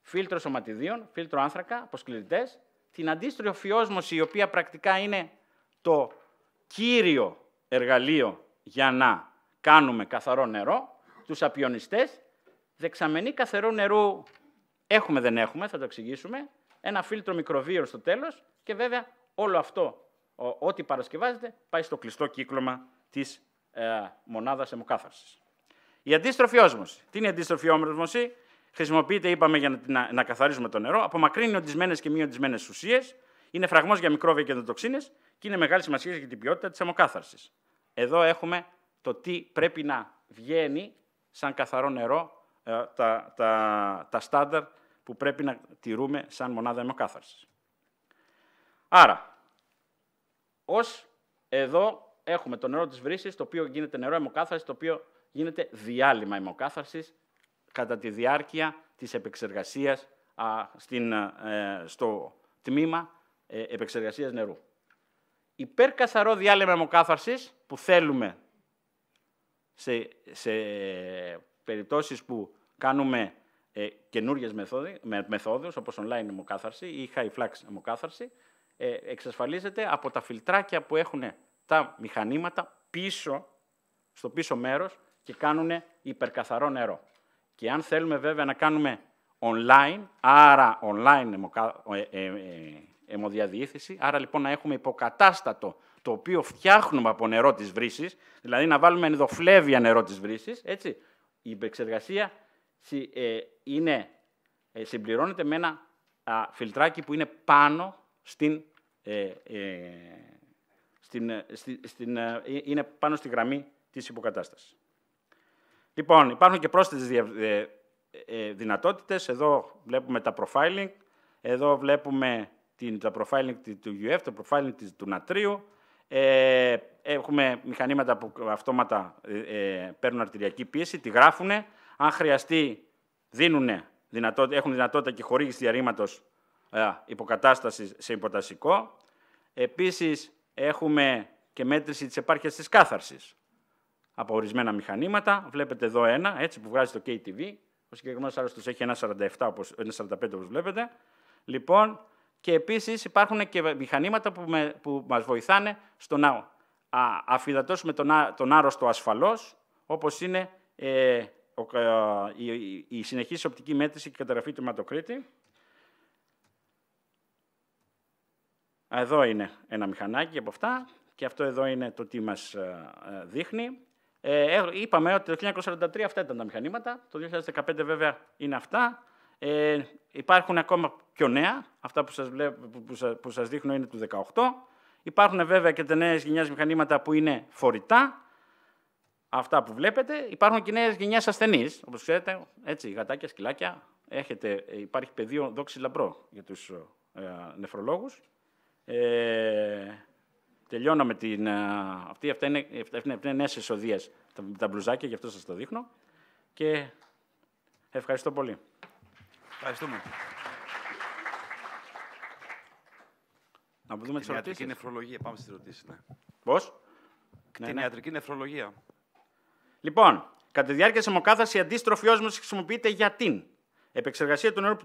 A: φίλτρο σωματιδίων, φίλτρο άνθρακα, αποσκλητητέ, την αντίστροφη όσμωση, η οποία πρακτικά είναι το κύριο εργαλείο για να κάνουμε καθαρό νερό, τους απιονιστές, δεξαμενή δεξαμενή νερού έχουμε δεν έχουμε, θα το εξηγήσουμε, ένα φίλτρο μικροβίων στο τέλος και βέβαια όλο αυτό, ό,τι παρασκευάζεται, πάει στο κλειστό κύκλωμα της ε, μονάδας αιμοκάθαρσης. Η αντίστροφη όσμωση. Τι είναι η αντίστροφη όσμωση? Χρησιμοποιείται, είπαμε, για να, να καθαρίζουμε το νερό. Απομακρύνει οντισμένες και μη οντισμένες ουσίες. Είναι φραγμός για μικρόβια και εντοτοξίνε και είναι μεγάλη σημασία για την ποιότητα της αιμοκάθαρσης. Εδώ έχουμε το τι πρέπει να βγαίνει σαν καθαρό νερό ε, τα, τα, τα στάνταρ που πρέπει να τηρούμε σαν μονάδα αιμοκάθαρσης. Άρα, ως εδώ έχουμε το νερό της βρύσης, το οποίο γίνεται νερό αιμοκάθαρσης, το οποίο γίνεται διάλειμμα αιμοκάθαρσης κατά τη διάρκεια της επεξεργασίας α, στην, ε, στο τμήμα ε, επεξεργασίας νερού. Υπερκαθαρό διάλειμμα αιμοκάθαρσης που θέλουμε σε, σε περιπτώσεις που κάνουμε ε, καινούριε μεθόδους, όπως online αιμοκάθαρση ή high flux αιμοκάθαρση, ε, εξασφαλίζεται από τα φιλτράκια που έχουν τα μηχανήματα πίσω, στο πίσω μέρος και κάνουν υπερκαθαρό νερό. Και αν θέλουμε βέβαια να κάνουμε online, άρα online αιμοδιαδιήθηση, ε, ε, άρα λοιπόν να έχουμε υποκατάστατο το οποίο φτιάχνουμε από νερό της βρύσης, δηλαδή να βάλουμε ενδοφλέβια νερό της βρύσης, έτσι, η υπεξεργασία ε, είναι, ε, συμπληρώνεται με ένα φιλτράκι που είναι πάνω στην, ε, ε, στην, ε, στην, είναι πάνω στη γραμμή της υποκατάστασης. Λοιπόν, υπάρχουν και πρόσθετες δυνατότητες. Εδώ βλέπουμε τα profiling. Εδώ βλέπουμε την, τα profiling του UF, το profiling του νατρίου. Ε, έχουμε μηχανήματα που αυτόματα ε, ε παίρνουν αρτηριακή πίεση, τη γράφουν. Αν χρειαστεί, δίνουν δυνατότητα, έχουν δυνατότητα και χορήγηση διαρρήματος ε, υποκατάστασης σε υποτασικό. Επίσης, έχουμε και μέτρηση της επάρκεια της κάθαρσης από ορισμένα μηχανήματα. Βλέπετε εδώ ένα έτσι, που βγάζει το KTV. Ο συγκεκριμένος του έχει ένα όπως, ένα 45 όπως βλέπετε. Λοιπόν, και επίσης υπάρχουν και μηχανήματα που, με, μας βοηθάνε στο να αφιδατώσουμε τον, τον άρρωστο ασφαλώς, όπως είναι ε, ο, ε, η, η συνεχής οπτική μέτρηση και καταγραφή του ματοκρίτη. Εδώ είναι ένα μηχανάκι από αυτά και αυτό εδώ είναι το τι μας ε, δείχνει. Ε, ε, είπαμε ότι το 1943 αυτά ήταν τα μηχανήματα, το 2015 βέβαια είναι αυτά. Ε, υπάρχουν ακόμα πιο νέα, αυτά που σας, βλέπω, που, που σας δείχνω είναι του 18. Υπάρχουν βέβαια και τα νέα γενιάς μηχανήματα που είναι φορητά, αυτά που βλέπετε. Υπάρχουν και νέες γενιάς ασθενείς, όπως ξέρετε, έτσι, γατάκια, σκυλάκια. Έχετε, ε, υπάρχει πεδίο δόξης λαμπρό για τους ε, νεφρολόγους. Ε, τελειώνω με την... Ε, αυτή, αυτά είναι, αυτά είναι νέες εισοδίες, τα, μπλουζάκια, γι' αυτό σας το δείχνω. Και ευχαριστώ πολύ. Ευχαριστούμε. Να δούμε τις ερωτήσει. Κτηνιατρική νεφρολογία. Πάμε στις ερωτήσεις. Ναι. Πώς? Κτηνιατρική ναι, ναι. νεφρολογία. Λοιπόν, κατά τη διάρκεια της αιμοκάθαρσης, η αντίστροφη όσμωση χρησιμοποιείται για την επεξεργασία του νερού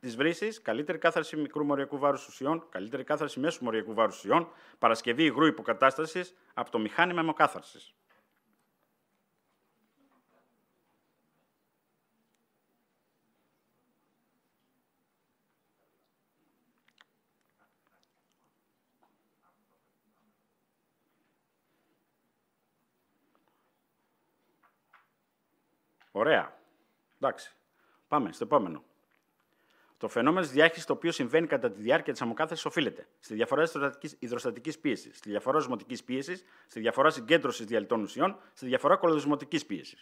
A: τη βρύσης, καλύτερη κάθαρση μικρού μοριακού βάρους ουσιών, καλύτερη κάθαρση μέσου μοριακού βάρους ουσιών, παρασκευή υγρού υποκατάστασης από το μηχάνημα αιμοκάθαρσης. Ωραία. Εντάξει. Πάμε στο επόμενο. Το φαινόμενο της διάχυσης το οποίο συμβαίνει κατά τη διάρκεια της αμοκάθεση, οφείλεται στη διαφορά υδροστατική πίεσης, στη διαφορά ζωμοτική πίεσης, στη διαφορά συγκέντρωσης διαλυτών ουσιών, στη διαφορά κολοδοσμοτικής πίεσης.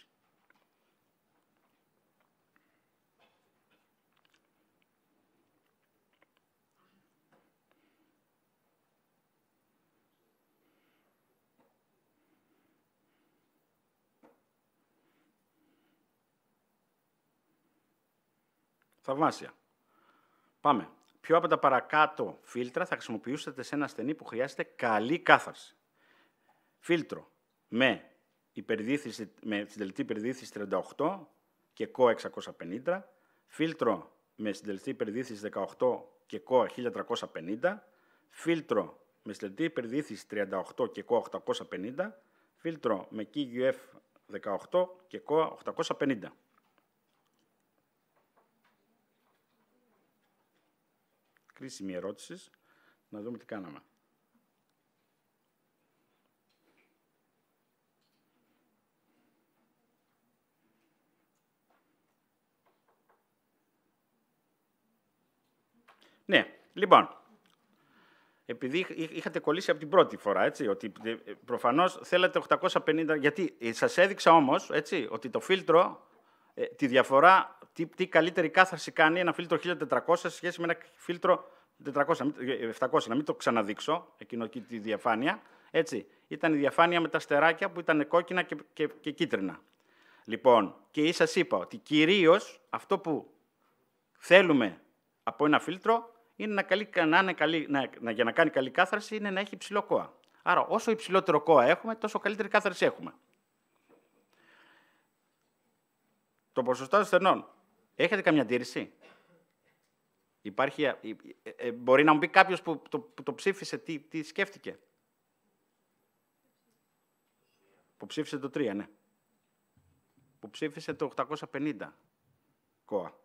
A: Θαυμάσια. Πάμε. Ποιο από τα παρακάτω φίλτρα θα χρησιμοποιούσατε σε ένα ασθενή που χρειάζεται καλή κάθαρση. Φίλτρο με, με συντελεστή υπερδίθηση 38 και ΚΟ 650. Φίλτρο με συντελεστή υπερδίθηση 18 και ΚΟ 1350. Φίλτρο με συντελεστή υπερδίθηση 38 και ΚΟ 850. Φίλτρο με QF 18 και ΚΟ 850. χρήσιμη ερώτησης, να δούμε τι κάναμε. Ναι, λοιπόν, επειδή είχατε κολλήσει από την πρώτη φορά, έτσι, ότι προφανώς θέλατε 850, γιατί ε, σας έδειξα όμως, έτσι, ότι το φίλτρο, ε, τη διαφορά, τι, τι καλύτερη κάθαρση κάνει ένα φίλτρο 1400 σε σχέση με ένα φίλτρο 400, 700, ε, ε, να μην το ξαναδείξω, εκείνο εκεί τη διαφάνεια. Έτσι, ήταν η διαφάνεια με τα στεράκια που ήταν κόκκινα και, και, και κίτρινα. Λοιπόν, και σας είπα ότι κυρίως αυτό που θέλουμε από ένα φίλτρο είναι να, να, είναι να, για να κάνει καλή κάθαρση είναι να έχει υψηλό κόα. Άρα, όσο υψηλότερο κόα έχουμε, τόσο καλύτερη κάθαρση έχουμε. Το ποσοστό στενών. Έχετε καμιά αντίρρηση. Υπάρχει, ε, ε, μπορεί να μου πει κάποιος που το, που το ψήφισε, τι, τι σκέφτηκε. Που ψήφισε το 3, ναι. Που ψήφισε το 850 κόα.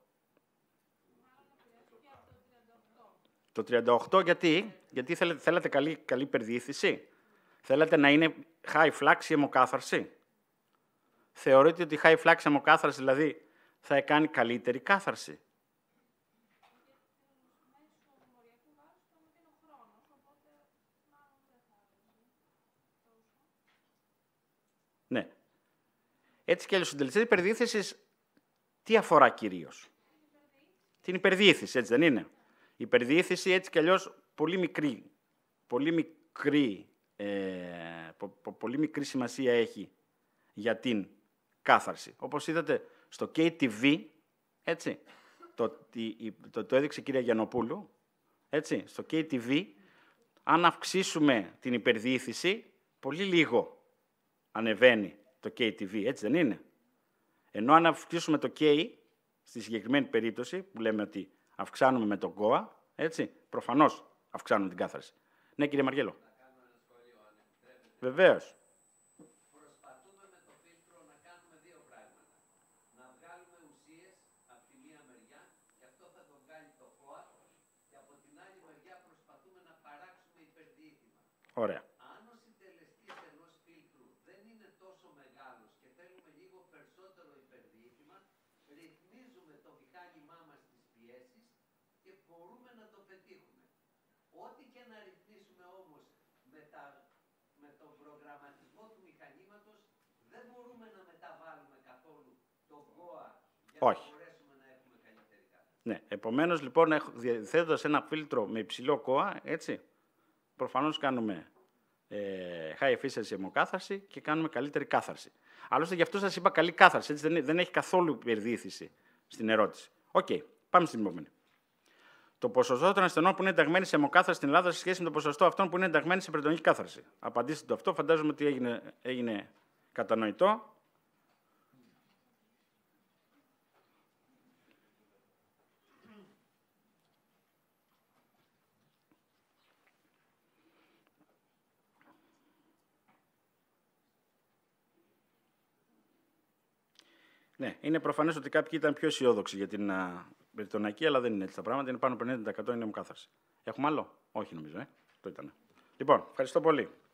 A: Το 38 γιατί, γιατί θέλετε, θέλετε καλή, καλή υπερδιήθηση. Θέλετε να είναι high flux η αιμοκάθαρση. Θεωρείτε ότι η high η αιμοκάθαρση δηλαδή θα κάνει καλύτερη κάθαρση. Έτσι και αλλιώς, η τι αφορά κυρίως. Την υπερδιήθηση, έτσι δεν είναι. Η υπερδιήθηση έτσι κι αλλιώς πολύ μικρή, πολύ μικρή, ε, πολύ μικρή σημασία έχει για την κάθαρση. Όπως είδατε στο KTV, έτσι, το, το, το έδειξε η κυρία Γιανοπούλου, έτσι, στο KTV, αν αυξήσουμε την υπερδιήθηση, πολύ λίγο ανεβαίνει το KTV, έτσι δεν είναι. Ενώ αν αυξήσουμε το K, στη συγκεκριμένη περίπτωση που λέμε ότι αυξάνουμε με τον ΚΟΑ, έτσι, προφανώς αυξάνουμε την κάθαρση. Ναι, κύριε Μαργέλο. Βεβαίως. Προσπαθούμε με το φίλτρο να κάνουμε δύο πράγματα. Να βγάλουμε ουσίες από τη μία μεριά, και αυτό θα το βγάλει το ΚΟΑ, και από την άλλη μεριά προσπαθούμε να παράξουμε υπερδιοίκημα. Ωραία. Ό,τι και να ρυθμίσουμε όμως με, τον προγραμματισμό του μηχανήματος, δεν μπορούμε να μεταβάλουμε καθόλου το ΚΟΑ για να μπορέσουμε να έχουμε καλύτερη κάθε. Ναι, επομένως λοιπόν θέτοντας ένα φίλτρο με υψηλό ΚΟΑ, έτσι, προφανώς κάνουμε ε, high efficiency αιμοκάθαρση και κάνουμε καλύτερη κάθαρση. Άλλωστε γι' αυτό σας είπα καλή κάθαρση, έτσι δεν, δεν έχει καθόλου υπερδίθηση στην ερώτηση. Οκ, okay, πάμε στην επόμενη. Το ποσοστό των ασθενών που είναι ενταγμένοι σε αιμοκάθαρση στην Ελλάδα σε σχέση με το ποσοστό αυτών που είναι ενταγμένοι σε περιτονική κάθαρση. Απαντήστε το αυτό, φαντάζομαι ότι έγινε, έγινε κατανοητό. Ναι, είναι προφανές ότι κάποιοι ήταν πιο αισιόδοξοι για την περιτονακή, αλλά δεν είναι έτσι τα πράγματα. Είναι πάνω από 90% είναι μου Έχουμε άλλο. Όχι νομίζω, ε. Το ήταν. Λοιπόν, ευχαριστώ πολύ.